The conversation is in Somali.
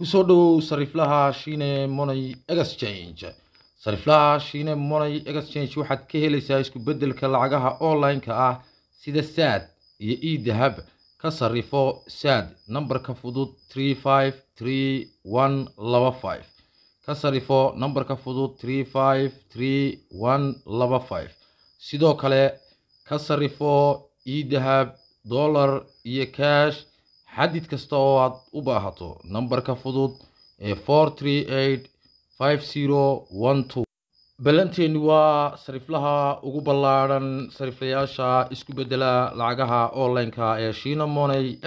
kusoo dhowow sariiflaha shine money exchange sariiflaha shine money exchange waxaad ka helaysaa isku beddelka lacagaha online-ka ah sida saad iyo e dahab ka sarifo saad nambarka fudud tree five tree one laba five ka sarifo nambarka fudud tree five tree one laba five sidoo kale ka sarifo e dahab dollar iyo cash xadid kasta oo aad u baahato nambarka fudud ee ballanteeni waa sariiflaha ugu ballaadhan sariiflayaasha isku beddela lacagaha onlineka ee shiina money